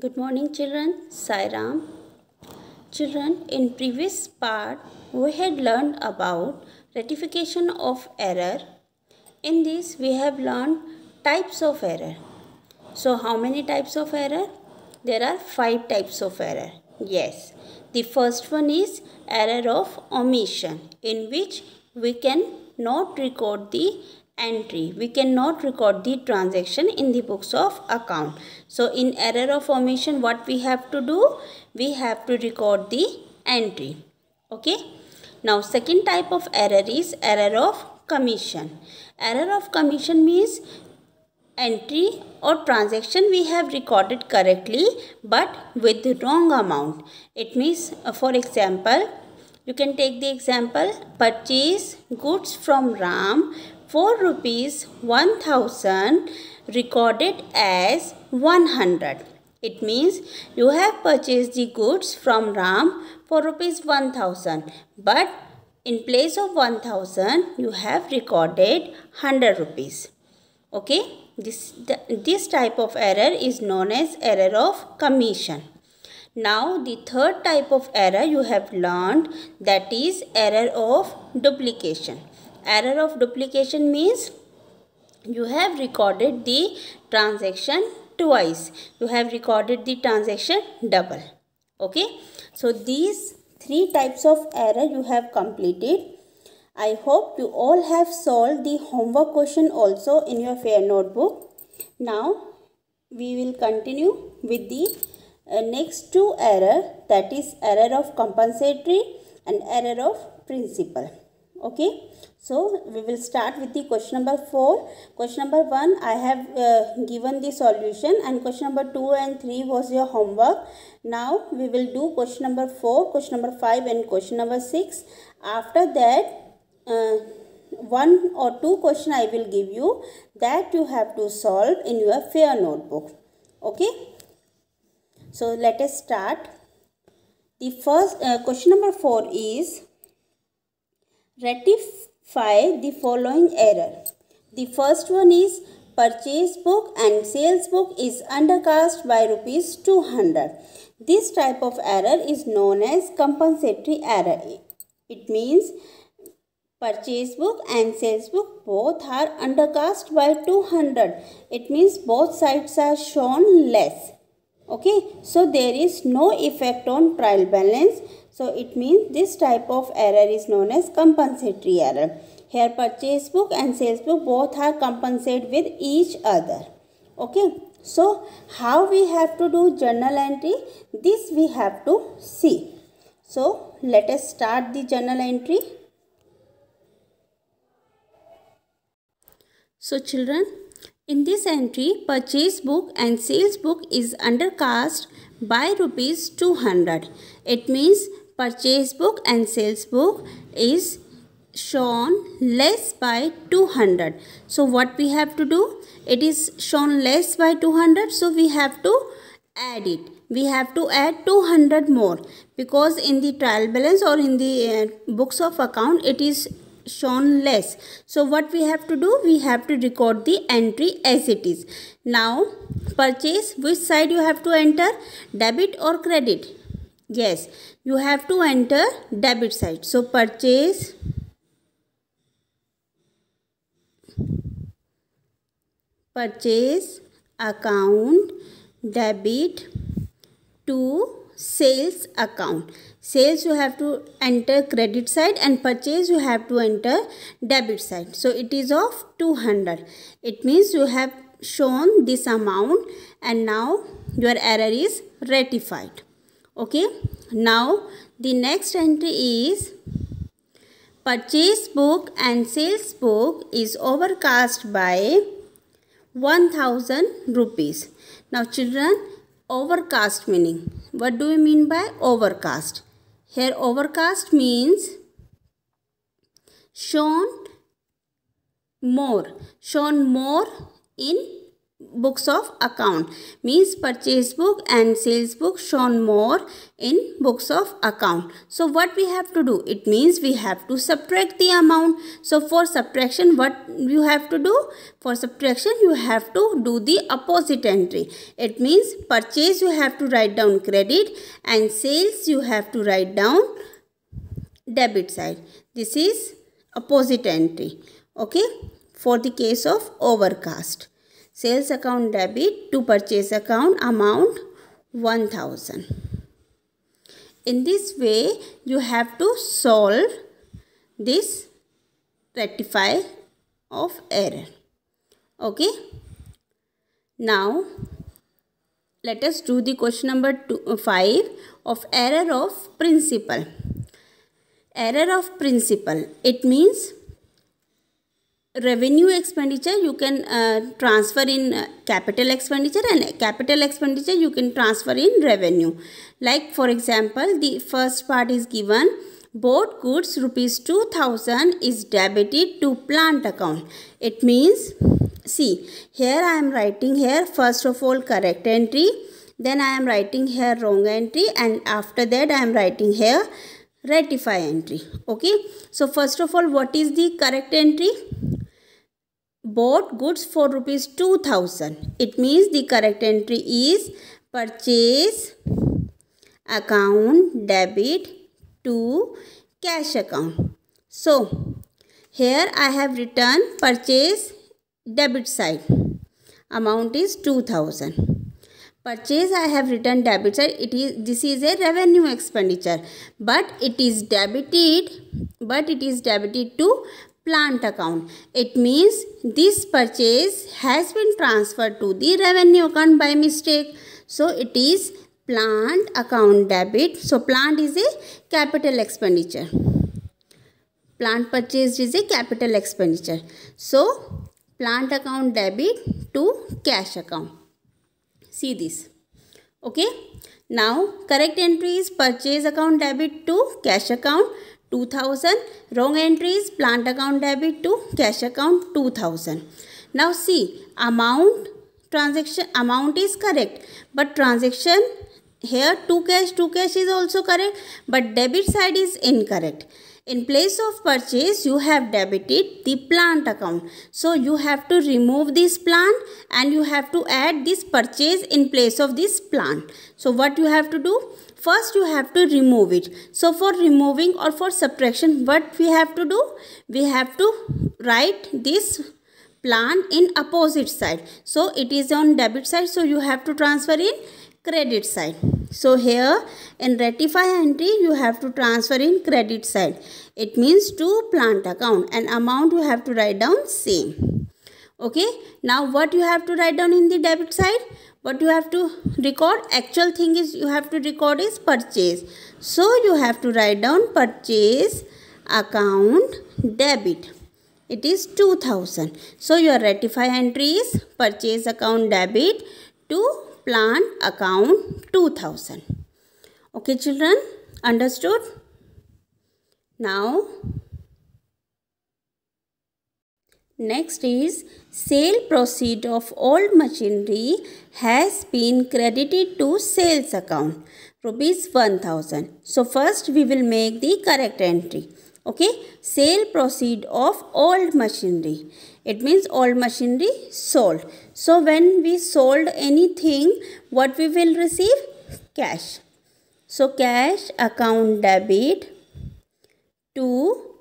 Good morning children, Sairam. Children, in previous part we had learned about rectification of error. In this we have learned types of error. So how many types of error? There are five types of error. Yes. The first one is error of omission in which we can not record the entry. We cannot record the transaction in the books of account. So in error of omission what we have to do? We have to record the entry. Okay. Now second type of error is error of commission. Error of commission means entry or transaction we have recorded correctly but with wrong amount. It means uh, for example you can take the example purchase goods from Ram 4 rupees 1000 recorded as 100. It means you have purchased the goods from Ram for rupees 1000 but in place of 1000 you have recorded 100 rupees. Okay, this, this type of error is known as error of commission. Now the third type of error you have learned that is error of duplication error of duplication means you have recorded the transaction twice you have recorded the transaction double okay so these three types of error you have completed i hope you all have solved the homework question also in your fair notebook now we will continue with the uh, next two error that is error of compensatory and error of principle okay so we will start with the question number 4 question number 1 i have uh, given the solution and question number 2 and 3 was your homework now we will do question number 4 question number 5 and question number 6 after that uh, one or two question i will give you that you have to solve in your fair notebook okay so let us start the first uh, question number 4 is Rectify the following error. The first one is purchase book and sales book is undercast by rupees 200. This type of error is known as compensatory error. It means purchase book and sales book both are undercast by 200. It means both sides are shown less. Okay, so there is no effect on trial balance so it means this type of error is known as compensatory error. Here purchase book and sales book both are compensate with each other. Okay. So how we have to do journal entry? This we have to see. So let us start the journal entry. So children, in this entry, purchase book and sales book is undercast by rupees 200. It means purchase book and sales book is shown less by 200 so what we have to do it is shown less by 200 so we have to add it we have to add 200 more because in the trial balance or in the uh, books of account it is shown less so what we have to do we have to record the entry as it is now purchase which side you have to enter debit or credit Yes, you have to enter debit side. So purchase purchase account debit to sales account. Sales you have to enter credit side and purchase you have to enter debit side. So it is of 200. It means you have shown this amount and now your error is rectified okay now the next entry is purchase book and sales book is overcast by 1000 rupees now children overcast meaning what do we mean by overcast here overcast means shown more shown more in books of account means purchase book and sales book shown more in books of account so what we have to do it means we have to subtract the amount so for subtraction what you have to do for subtraction you have to do the opposite entry it means purchase you have to write down credit and sales you have to write down debit side this is opposite entry okay for the case of overcast sales account debit to purchase account amount 1000 in this way you have to solve this rectify of error okay now let us do the question number two, uh, 5 of error of principle error of principle it means revenue expenditure you can uh, transfer in uh, capital expenditure and capital expenditure you can transfer in revenue like for example the first part is given bought goods rupees 2000 is debited to plant account it means see here i am writing here first of all correct entry then i am writing here wrong entry and after that i am writing here rectify entry okay so first of all what is the correct entry bought goods for rupees 2000 it means the correct entry is purchase account debit to cash account so here i have written purchase debit side amount is 2000 purchase i have written debit side it is this is a revenue expenditure but it is debited but it is debited to plant account. It means this purchase has been transferred to the revenue account by mistake. So it is plant account debit. So plant is a capital expenditure. Plant purchased is a capital expenditure. So plant account debit to cash account. See this. Okay. Now correct entry is purchase account debit to cash account. Two thousand wrong entries plant account debit to cash account two thousand now see amount transaction amount is correct but transaction here to cash to cash is also correct but debit side is incorrect in place of purchase you have debited the plant account so you have to remove this plant and you have to add this purchase in place of this plant so what you have to do first you have to remove it so for removing or for subtraction what we have to do we have to write this plant in opposite side so it is on debit side so you have to transfer in credit side. So here in ratify entry you have to transfer in credit side. It means to plant account and amount you have to write down same. Okay. Now what you have to write down in the debit side? What you have to record? Actual thing is you have to record is purchase. So you have to write down purchase account debit it is 2000 so your ratify entry is purchase account debit to plant account 2000 okay children understood now Next is sale proceed of old machinery has been credited to sales account rupees 1000. So first we will make the correct entry okay sale proceed of old machinery it means old machinery sold so when we sold anything what we will receive cash so cash account debit to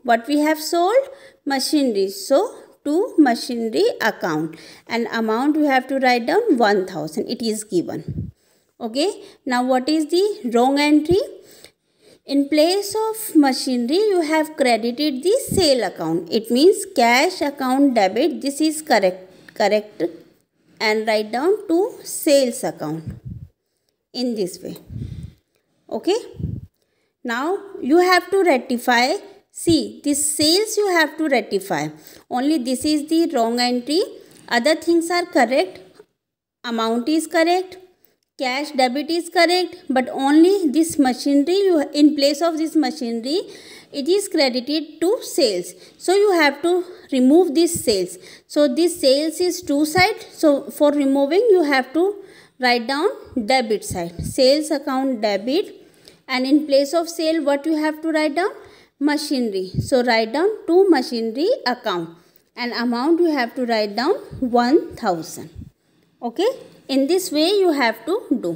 what we have sold machinery so to machinery account and amount you have to write down 1000 it is given okay now what is the wrong entry in place of machinery, you have credited the sale account. It means cash account debit. This is correct. Correct. And write down to sales account. In this way. Okay. Now, you have to rectify. See, this sales you have to rectify. Only this is the wrong entry. Other things are correct. Amount is correct cash debit is correct but only this machinery you in place of this machinery it is credited to sales so you have to remove this sales so this sales is two side so for removing you have to write down debit side sales account debit and in place of sale what you have to write down machinery so write down to machinery account and amount you have to write down 1000 okay in this way you have to do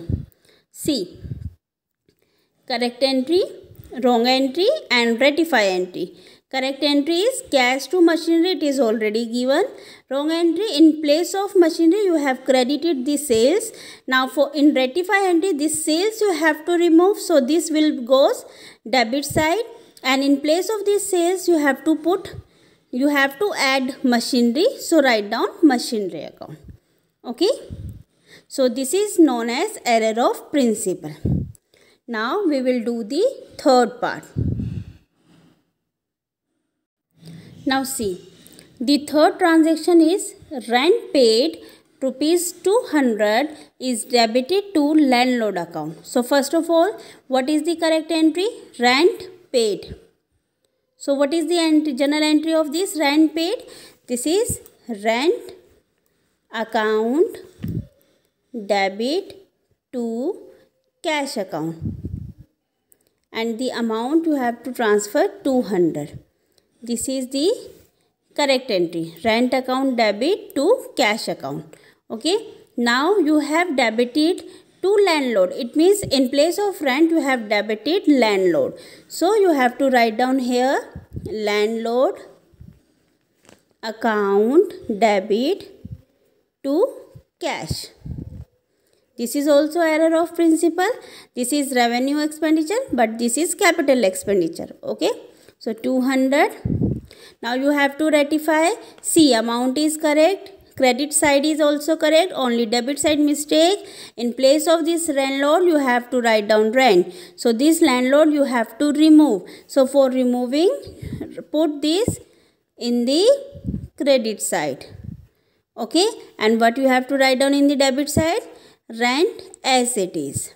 see correct entry wrong entry and rectify entry correct entry is cash to machinery it is already given wrong entry in place of machinery you have credited the sales now for in rectify entry this sales you have to remove so this will goes debit side and in place of this sales you have to put you have to add machinery so write down machinery account okay so this is known as error of principle now we will do the third part now see the third transaction is rent paid rupees 200 is debited to landlord account so first of all what is the correct entry rent paid so what is the general entry of this rent paid this is rent account debit to cash account and the amount you have to transfer 200 this is the correct entry rent account debit to cash account okay now you have debited to landlord it means in place of rent you have debited landlord so you have to write down here landlord account debit to cash. This is also error of principal. This is revenue expenditure, but this is capital expenditure. Okay. So 200. Now you have to ratify. C amount is correct. Credit side is also correct. Only debit side mistake. In place of this landlord, you have to write down rent. So this landlord you have to remove. So for removing, put this in the credit side okay and what you have to write down in the debit side rent as it is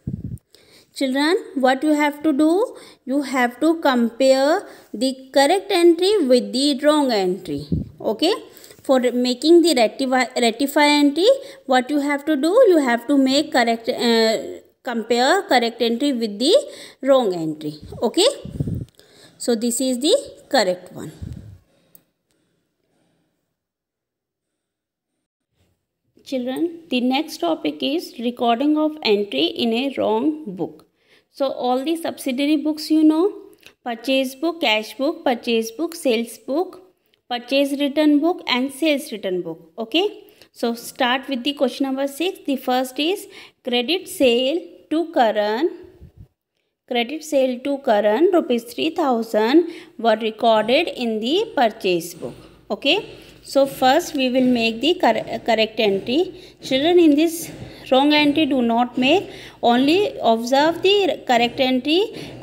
children what you have to do you have to compare the correct entry with the wrong entry okay for making the rectify, rectify entry what you have to do you have to make correct uh, compare correct entry with the wrong entry okay so this is the correct one Children, the next topic is recording of entry in a wrong book. So all the subsidiary books you know, purchase book, cash book, purchase book, sales book, purchase written book and sales written book. Okay. So start with the question number 6. The first is credit sale to Karan. Credit sale to Karan rupees 3000 were recorded in the purchase book. Okay. So first we will make the cor correct entry. Children in this wrong entry do not make only observe the correct entry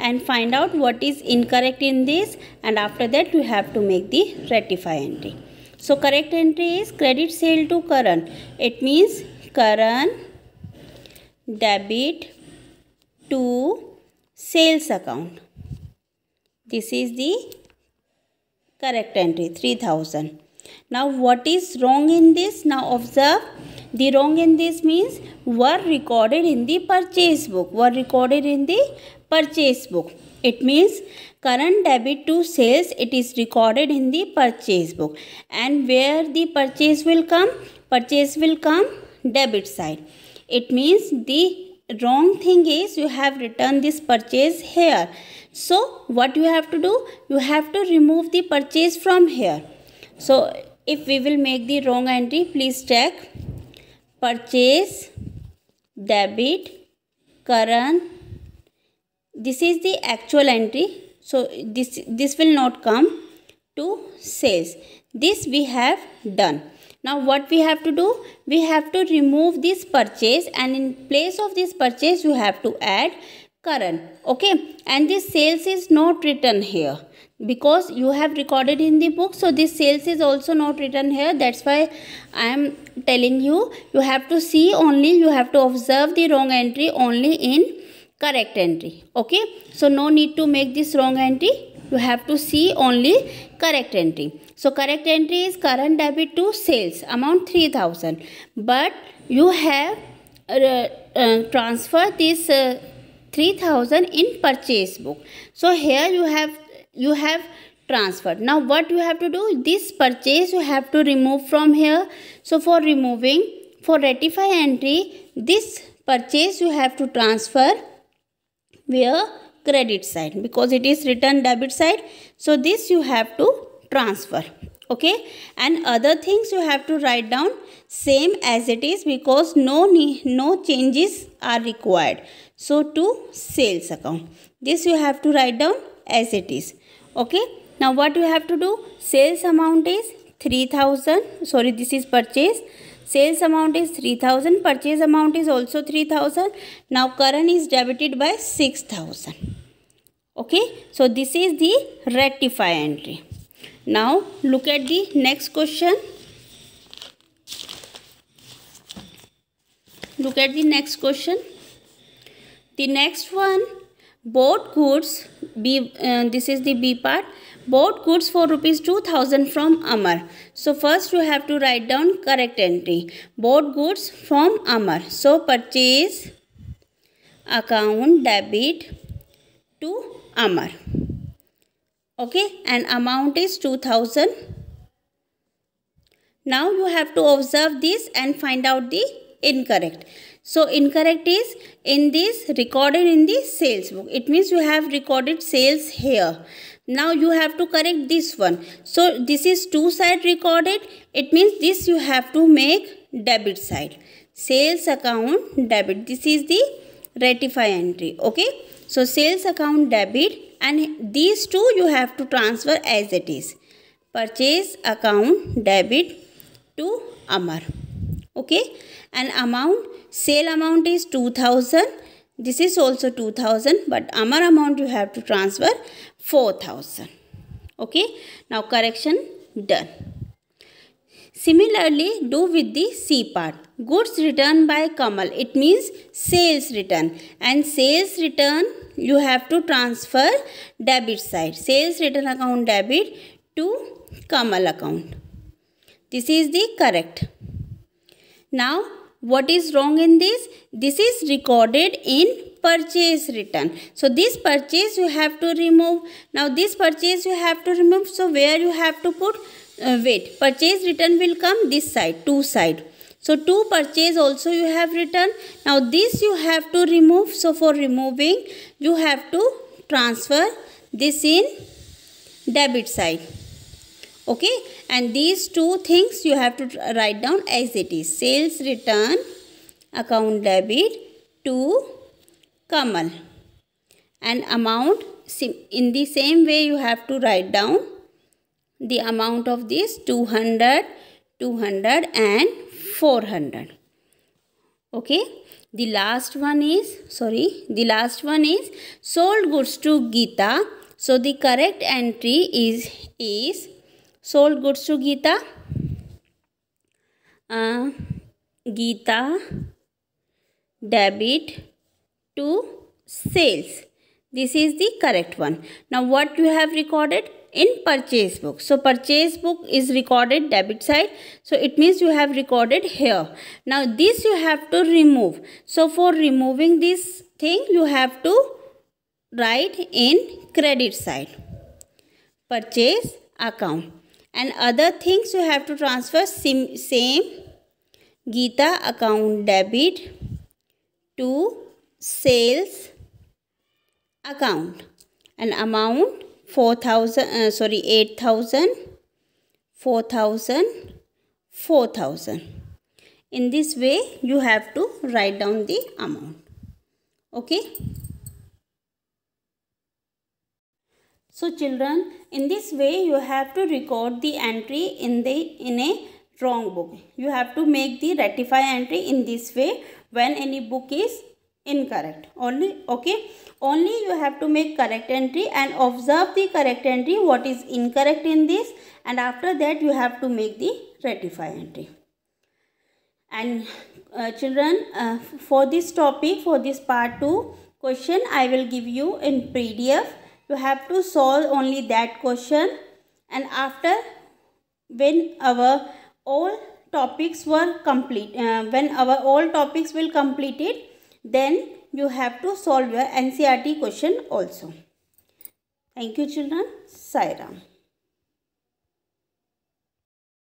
and find out what is incorrect in this and after that you have to make the rectify entry. So correct entry is credit sale to Karan. It means Karan debit to sales account. This is the correct entry 3000. Now what is wrong in this? Now observe the wrong in this means were recorded in the purchase book. Were recorded in the purchase book. It means current debit to sales it is recorded in the purchase book. And where the purchase will come? Purchase will come debit side. It means the wrong thing is you have written this purchase here. So what you have to do? You have to remove the purchase from here. So if we will make the wrong entry please check purchase debit current. this is the actual entry so this this will not come to sales this we have done now what we have to do we have to remove this purchase and in place of this purchase you have to add current okay and this sales is not written here because you have recorded in the book so this sales is also not written here that's why i am telling you you have to see only you have to observe the wrong entry only in correct entry okay so no need to make this wrong entry you have to see only correct entry so correct entry is current debit to sales amount 3000 but you have uh, uh, transferred this uh, 3000 in purchase book so here you have you have transferred now what you have to do this purchase you have to remove from here so for removing for ratify entry this purchase you have to transfer where credit side because it is written debit side so this you have to transfer okay and other things you have to write down same as it is because no no changes are required so to sales account this you have to write down as it is okay now what you have to do sales amount is 3000 sorry this is purchase sales amount is 3000 purchase amount is also 3000 now current is debited by 6000 okay so this is the rectify entry now look at the next question. Look at the next question. The next one, bought goods, B, uh, this is the B part, bought goods for rupees 2000 from Amar. So first you have to write down correct entry. Bought goods from Amar. So purchase, account, debit to Amar okay and amount is 2000 now you have to observe this and find out the incorrect so incorrect is in this recorded in the sales book it means you have recorded sales here now you have to correct this one so this is two side recorded it means this you have to make debit side sales account debit this is the rectify entry okay so sales account debit and these two you have to transfer as it is. Purchase account debit to Amar. Okay. And amount, sale amount is 2000. This is also 2000 but Amar amount you have to transfer 4000. Okay. Now correction done. Similarly, do with the C part. Goods returned by Kamal. It means sales return. And sales return you have to transfer debit side sales return account debit to Kamal account this is the correct now what is wrong in this this is recorded in purchase return so this purchase you have to remove now this purchase you have to remove so where you have to put uh, wait purchase return will come this side two side so to purchase also you have written. Now this you have to remove. So for removing you have to transfer this in debit side. Okay. And these two things you have to write down as it is. Sales return account debit to Kamal. And amount in the same way you have to write down the amount of this 200 200 and 400 okay the last one is sorry the last one is sold goods to gita so the correct entry is is sold goods to gita uh, gita debit to sales this is the correct one now what you have recorded in purchase book so purchase book is recorded debit side so it means you have recorded here now this you have to remove so for removing this thing you have to write in credit side purchase account and other things you have to transfer sim, same Gita account debit to sales account and amount 4000 uh, sorry 8000 4000 4000 in this way you have to write down the amount okay so children in this way you have to record the entry in the in a wrong book you have to make the rectify entry in this way when any book is incorrect only okay only you have to make correct entry and observe the correct entry what is incorrect in this and after that you have to make the rectify entry and uh, children uh, for this topic for this part 2 question i will give you in pdf you have to solve only that question and after when our all topics were complete uh, when our all topics will completed then you have to solve your NCRT question also. Thank you children. Sairam.